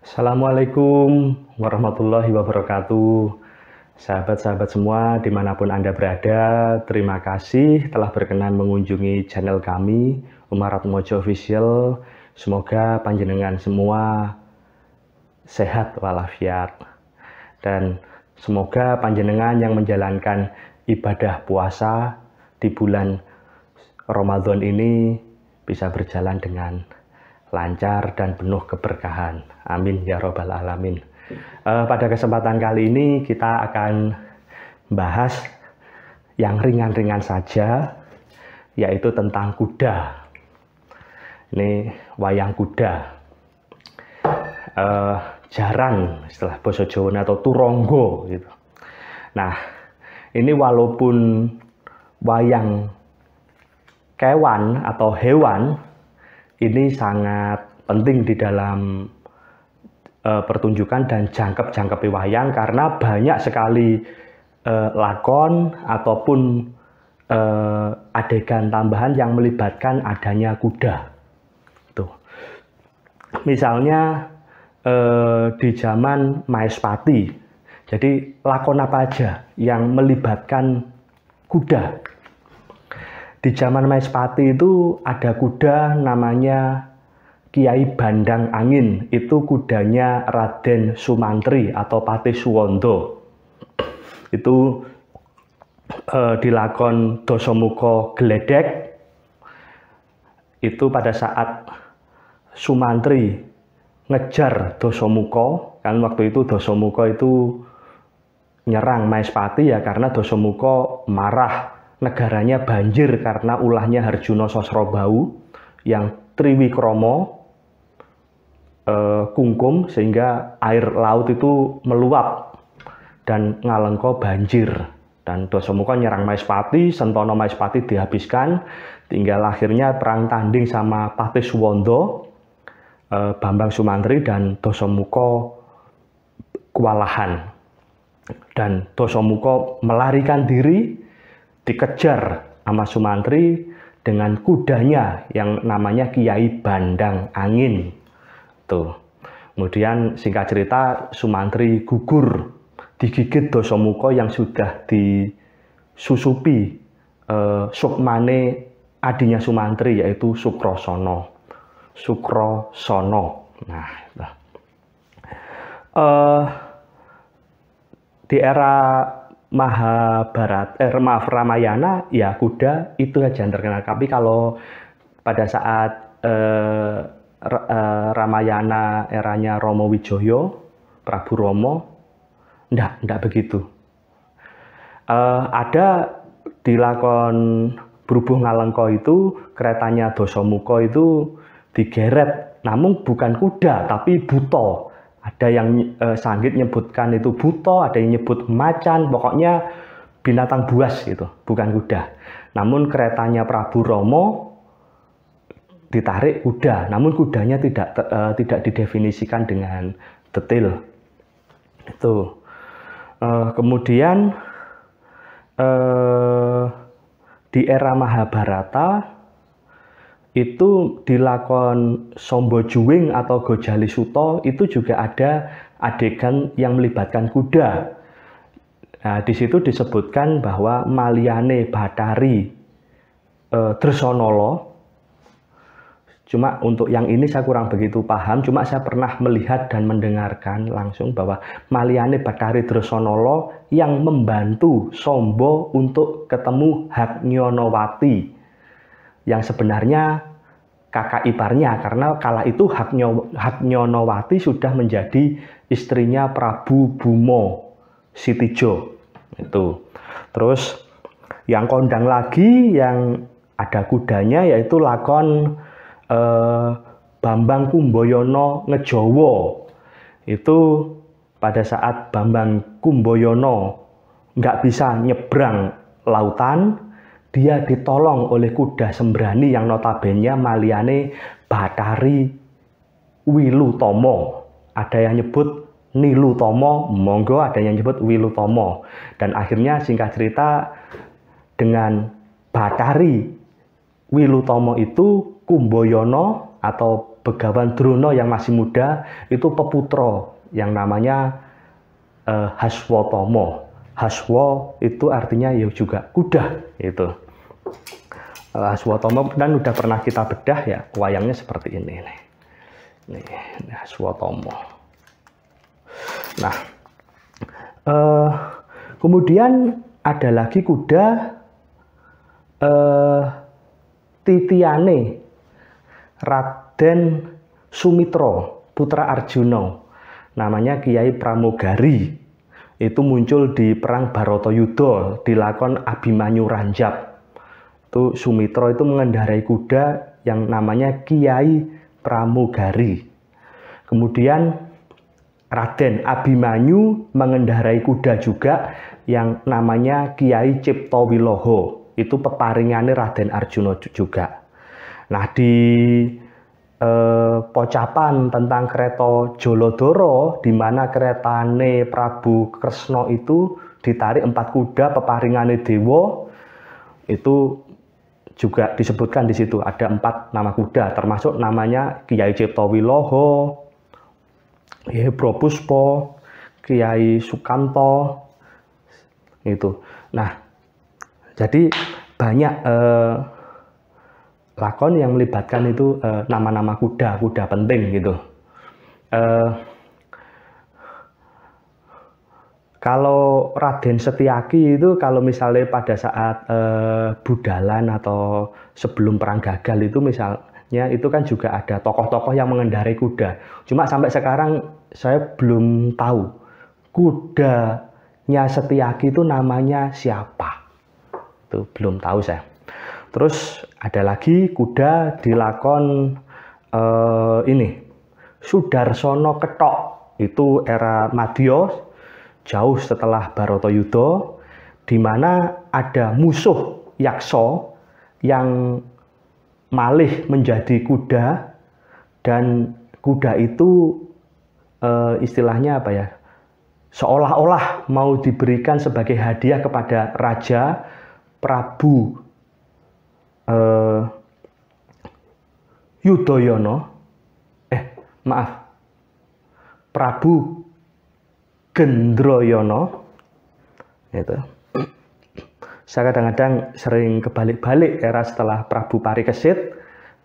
Assalamualaikum warahmatullahi wabarakatuh. Sahabat-sahabat semua, dimanapun Anda berada, terima kasih telah berkenan mengunjungi channel kami, Umarat Mojo Official. Semoga panjenengan semua sehat walafiat. Dan semoga panjenengan yang menjalankan ibadah puasa di bulan Ramadan ini bisa berjalan dengan lancar dan penuh keberkahan. Amin ya robbal alamin. Uh, pada kesempatan kali ini kita akan bahas yang ringan-ringan saja, yaitu tentang kuda. Ini wayang kuda. Uh, eh, jarang setelah boso Jawa atau turonggo gitu. Nah, ini walaupun wayang kewan atau hewan ini sangat penting di dalam e, pertunjukan dan jangkep jangkep wayang karena banyak sekali e, lakon ataupun e, adegan tambahan yang melibatkan adanya kuda. Tuh. Misalnya e, di zaman Maespati. Jadi lakon apa aja yang melibatkan kuda. Di zaman Maespati itu ada kuda namanya Kiai Bandang Angin. Itu kudanya Raden Sumantri atau Patih Suwondo. Itu eh, dilakon Dosomuko Geledek. Itu pada saat Sumantri ngejar Dosomuko. Kan waktu itu Dosomuko itu nyerang Maespati ya karena Dosomuko marah negaranya banjir karena ulahnya Harjuno Sosrobau yang Triwikromo eh, kungkum sehingga air laut itu meluap dan Ngalengko banjir dan Dosomuka nyerang Maespati, Sentono Maespati dihabiskan, tinggal akhirnya perang tanding sama Suwondo eh, Bambang Sumantri dan Dosomuka kewalahan dan Dosomuka melarikan diri dikejar sama Sumantri dengan kudanya yang namanya Kiai Bandang Angin. Tuh. Kemudian singkat cerita Sumantri gugur digigit dosa muka yang sudah disusupi eh, sukmane adinya Sumantri yaitu Sukrosono. Sukrosono. Nah, eh, di era Mahabharat, eh, maaf Ramayana, ya kuda itu saja yang terkenal. Tapi kalau pada saat eh, eh, Ramayana eranya Romo Wijoyo, Prabu Romo, ndak ndak begitu. Eh, ada di lakon Berubuh Ngalengko itu keretanya Dosomuko itu digeret, namun bukan kuda tapi buto ada yang e, Sanggit nyebutkan itu buto, ada yang nyebut macan, pokoknya binatang buas gitu, bukan kuda. Namun keretanya Prabu Romo ditarik kuda, namun kudanya tidak e, tidak didefinisikan dengan detail. Itu. E, kemudian e, di era Mahabharata itu di lakon Sombo Juwing atau Gojali Suto itu juga ada adegan yang melibatkan kuda. Nah, di situ disebutkan bahwa Maliane Batari e, eh, Dresonolo Cuma untuk yang ini saya kurang begitu paham, cuma saya pernah melihat dan mendengarkan langsung bahwa Maliane Batari Dresonolo yang membantu Sombo untuk ketemu Hak Haknyanawati yang sebenarnya kakak iparnya karena kala itu haknya Haknyo, Nyonowati sudah menjadi istrinya Prabu Bumo Sitijo itu terus yang kondang lagi yang ada kudanya yaitu lakon eh, Bambang Kumboyono Ngejowo itu pada saat Bambang Kumboyono nggak bisa nyebrang lautan dia ditolong oleh kuda sembrani yang notabene maliane Batari Wilu Tomo. Ada yang nyebut Nilu Tomo, monggo ada yang nyebut Wilu Tomo. Dan akhirnya singkat cerita dengan Batari Wilu Tomo itu Kumboyono atau Begawan Druno yang masih muda itu peputro yang namanya eh, Haswotomo. Haswo itu artinya ya juga kuda itu. haswa Tomo dan udah pernah kita bedah ya wayangnya seperti ini nih. Nih, ini Tomo. Nah, eh, kemudian ada lagi kuda eh, Titiane Raden Sumitro putra Arjuna namanya Kiai Pramugari itu muncul di perang Baroto Yudo dilakon Abimanyu Ranjab. Itu Sumitro itu mengendarai kuda yang namanya Kiai Pramugari. Kemudian Raden Abimanyu mengendarai kuda juga yang namanya Kiai Cipto Wiloho. Itu peparingannya Raden Arjuna juga. Nah di eh, pocapan tentang kereta Jolodoro di mana kereta keretane Prabu Kresno itu ditarik empat kuda peparingane dewa itu juga disebutkan di situ ada empat nama kuda termasuk namanya Kiai Cipto Wiloho, Kiai Propuspo, Kiai Sukanto itu. Nah, jadi banyak eh, lakon yang melibatkan itu eh, nama-nama uh, kuda, kuda penting gitu. Uh, kalau Raden Setiaki itu kalau misalnya pada saat eh, budalan atau sebelum perang gagal itu misalnya itu kan juga ada tokoh-tokoh yang mengendarai kuda. Cuma sampai sekarang saya belum tahu kudanya Setiaki itu namanya siapa. Itu belum tahu saya. Terus ada lagi kuda dilakon eh, ini Sudarsono Ketok itu era Matios jauh setelah Baroto Yudo di mana ada musuh Yakso yang malih menjadi kuda dan kuda itu e, istilahnya apa ya seolah-olah mau diberikan sebagai hadiah kepada raja Prabu uh, Yudhoyono eh maaf Prabu Gendroyono itu saya kadang-kadang sering kebalik-balik era setelah Prabu Parikesit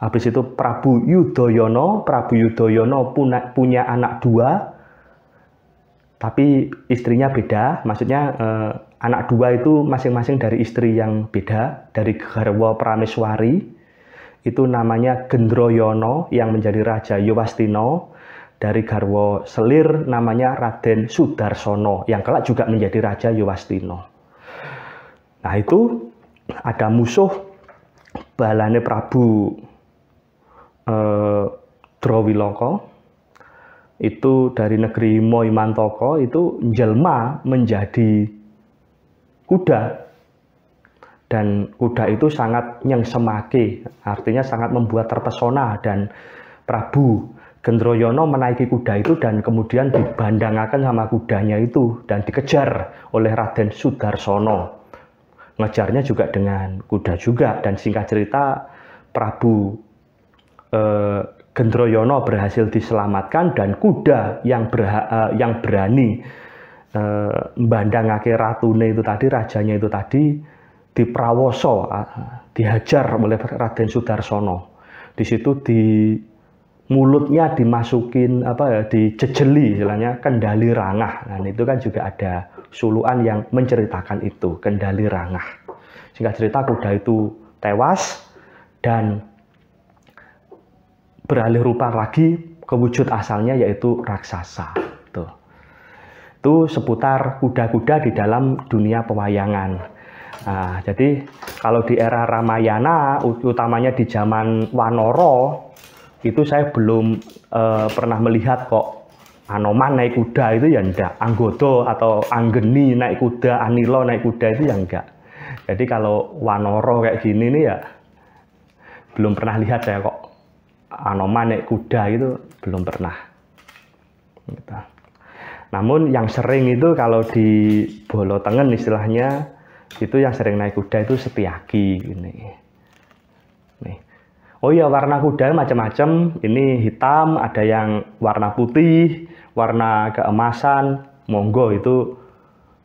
habis itu Prabu Yudhoyono Prabu Yudhoyono punya, punya anak dua tapi istrinya beda maksudnya eh, anak dua itu masing-masing dari istri yang beda dari Garwa Prameswari itu namanya Gendroyono yang menjadi raja Yowastino dari Garwo Selir namanya Raden Sudarsono yang kelak juga menjadi raja Yowastino. Nah itu ada musuh balane Prabu eh, Drowiloko itu dari negeri Moimantoko itu jelma menjadi kuda. Dan kuda itu sangat yang semake artinya sangat membuat terpesona dan Prabu Gendroyono menaiki kuda itu dan kemudian dibandangkan sama kudanya itu dan dikejar oleh Raden Sudarsono. Ngejarnya juga dengan kuda juga dan singkat cerita Prabu eh, Gendroyono berhasil diselamatkan dan kuda yang berha, eh, yang berani Eh, akhir ratune itu tadi, rajanya itu tadi di Prawoso ah, dihajar oleh Raden Sudarsono. Di situ di mulutnya dimasukin apa ya, dijejeli istilahnya kendali rangah. Nah, itu kan juga ada suluan yang menceritakan itu, kendali rangah. Sehingga cerita kuda itu tewas dan beralih rupa lagi ke wujud asalnya yaitu raksasa. Tuh itu seputar kuda-kuda di dalam dunia pewayangan. Nah, jadi kalau di era Ramayana, utamanya di zaman Wanoro, itu saya belum eh, pernah melihat kok Anoman naik kuda itu ya enggak, Anggodo atau Anggeni naik kuda, Anilo naik kuda itu ya enggak. Jadi kalau Wanoro kayak gini nih ya belum pernah lihat saya kok Anoman naik kuda itu belum pernah. Gitu. Namun yang sering itu kalau di Bolotengen istilahnya itu yang sering naik kuda itu setiaki ini. Nih. Oh iya warna kuda macam-macam. Ini hitam, ada yang warna putih, warna keemasan. Monggo itu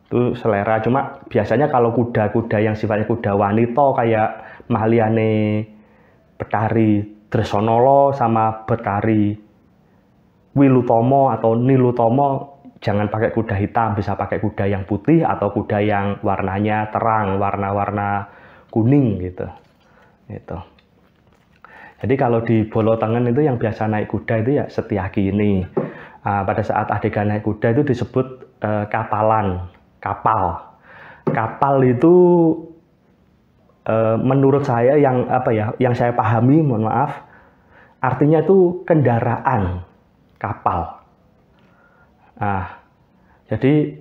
itu selera. Cuma biasanya kalau kuda-kuda yang sifatnya kuda wanita kayak mahliane petari Tresonolo sama petari Wilutomo atau Nilutomo jangan pakai kuda hitam, bisa pakai kuda yang putih atau kuda yang warnanya terang, warna-warna kuning gitu. Gitu. Jadi kalau di Bolotangan itu yang biasa naik kuda itu ya Setiaki ini. Uh, ah, pada saat adegan naik kuda itu disebut uh, kapalan, kapal. Kapal itu eh, menurut saya yang apa ya, yang saya pahami, mohon maaf, artinya itu kendaraan kapal. Nah, jadi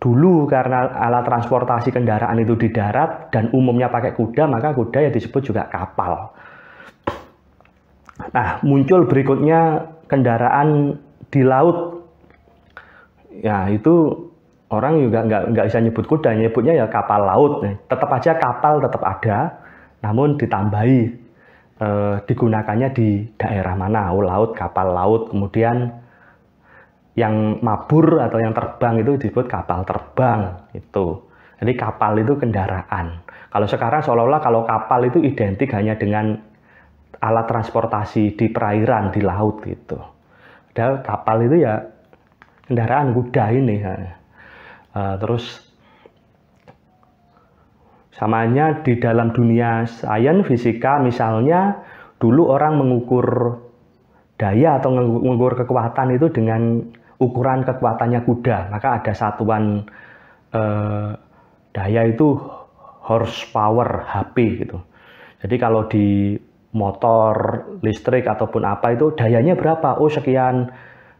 dulu karena alat transportasi kendaraan itu di darat dan umumnya pakai kuda, maka kuda ya disebut juga kapal. Nah, muncul berikutnya kendaraan di laut. Ya, itu orang juga nggak nggak bisa nyebut kuda, nyebutnya ya kapal laut. Tetap aja kapal tetap ada, namun ditambahi eh, digunakannya di daerah mana, laut, kapal laut, kemudian yang mabur atau yang terbang itu disebut kapal terbang itu. Jadi kapal itu kendaraan. Kalau sekarang seolah-olah kalau kapal itu identik hanya dengan alat transportasi di perairan di laut gitu. Padahal kapal itu ya kendaraan kuda ini. Uh, terus samanya di dalam dunia sains fisika misalnya dulu orang mengukur daya atau mengukur kekuatan itu dengan ukuran kekuatannya kuda maka ada satuan eh, daya itu horsepower HP gitu jadi kalau di motor listrik ataupun apa itu dayanya berapa oh sekian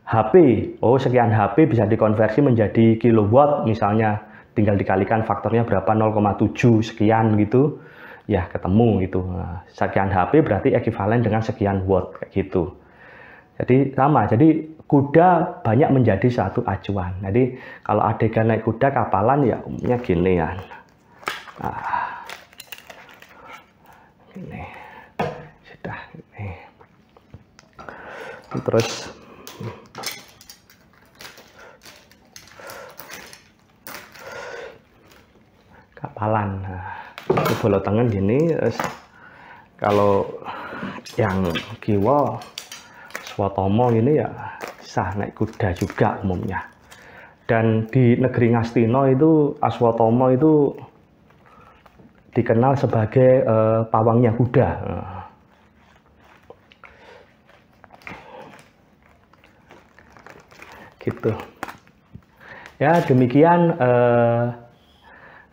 HP oh sekian HP bisa dikonversi menjadi kilowatt misalnya tinggal dikalikan faktornya berapa 0,7 sekian gitu ya ketemu gitu nah, sekian HP berarti ekuivalen dengan sekian watt kayak gitu jadi sama, jadi kuda banyak menjadi satu acuan. Jadi kalau adegan naik kuda kapalan ya umumnya gini ya. Nah, ini sudah ini. Terus kapalan. Nah, bolotangan gini terus kalau yang kiwa Swatomo ini ya sah naik kuda juga umumnya. Dan di negeri Ngastino itu Aswatomo itu dikenal sebagai uh, pawangnya kuda. Eh. Gitu. Ya demikian uh,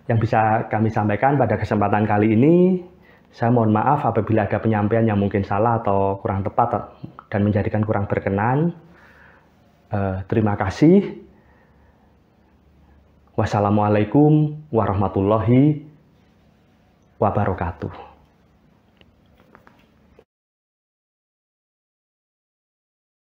yang bisa kami sampaikan pada kesempatan kali ini. Saya mohon maaf apabila ada penyampaian yang mungkin salah atau kurang tepat dan menjadikan kurang berkenan. Eh, terima kasih. Wassalamualaikum warahmatullahi wabarakatuh.